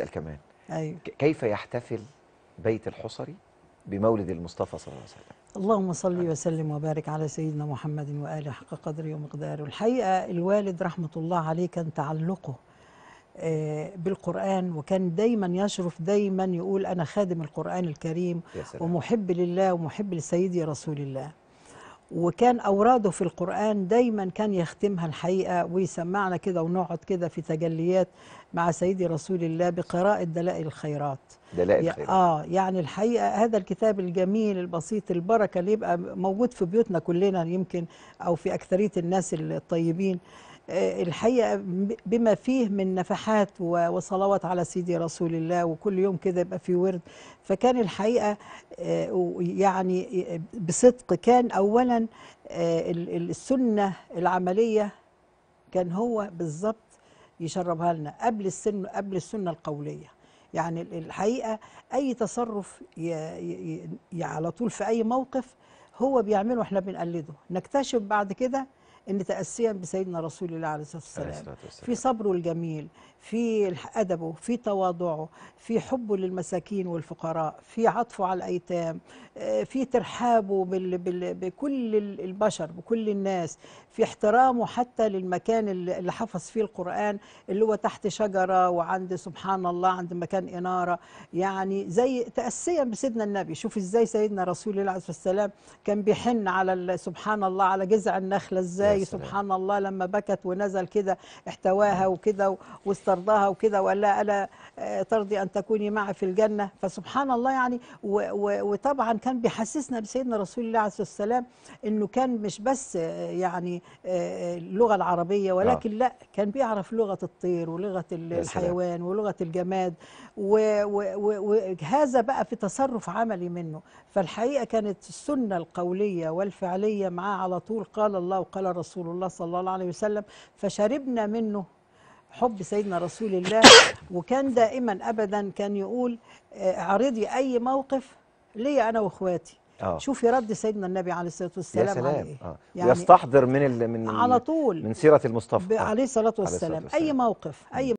بتسال كمان ايوه كيف يحتفل بيت الحصري بمولد المصطفى صلى الله عليه وسلم اللهم صل آه. وسلم وبارك على سيدنا محمد وآله حق قدره ومقداره الحقيقة الوالد رحمة الله عليه كان تعلقه آه، بالقرآن وكان دايما يشرف دايما يقول أنا خادم القرآن الكريم ومحب لله ومحب لسيدي رسول الله وكان أوراده في القرآن دايما كان يختمها الحقيقة ويسمعنا كده ونقعد كده في تجليات مع سيدي رسول الله بقراءة دلائل الخيرات دلائل الخيرات آه يعني الحقيقة هذا الكتاب الجميل البسيط البركة اللي يبقى موجود في بيوتنا كلنا يمكن أو في أكثرية الناس الطيبين الحقيقة بما فيه من نفحات وصلوات على سيدي رسول الله وكل يوم كده يبقى في ورد فكان الحقيقة آه، يعني آه، بصدق كان أولا آه، السنة العملية كان هو بالظبط يشربها لنا قبل السنة قبل السنة القولية يعني الحقيقة أي تصرف على طول في أي موقف هو بيعمله احنا بنقلده نكتشف بعد كده ان تاسيا بسيدنا رسول الله عليه الصلاه والسلام في صبره الجميل في ادبه في تواضعه في حبه للمساكين والفقراء في عطفه على الايتام آه، في ترحابه بال بال بكل البشر بكل الناس في احترامه حتى للمكان اللي حفظ فيه القران اللي هو تحت شجره وعند سبحان الله عند مكان اناره يعني زي تاسيا بسيدنا النبي شوف ازاي سيدنا رسول الله عليه الصلاه والسلام كان بيحن على سبحان الله على جذع النخله ازاي زي سبحان الله لما بكت ونزل كده احتواها وكده واسترضاها وكده وقال لها ألا آه، ترضي أن تكوني معي في الجنة فسبحان الله يعني وطبعا كان بيحسسنا بسيدنا رسول الله عليه الصلاة والسلام أنه كان مش بس آه، يعني اللغة آه، العربية ولكن آه. لا كان بيعرف لغة الطير ولغة الحيوان ولغة الجماد وهذا بقى في تصرف عملي منه فالحقيقة كانت السنة القولية والفعلية معاه على طول قال الله وقال رسول رسول الله صلى الله عليه وسلم فشربنا منه حب سيدنا رسول الله وكان دائما ابدا كان يقول اعرضي آه، اي موقف لي انا واخواتي أوه. شوفي رد سيدنا النبي عليه الصلاه والسلام يا سلام. عليه آه. يعني يستحضر من من على طول من سيره المصطفى عليه الصلاه والسلام, عليه الصلاة والسلام. اي موقف اي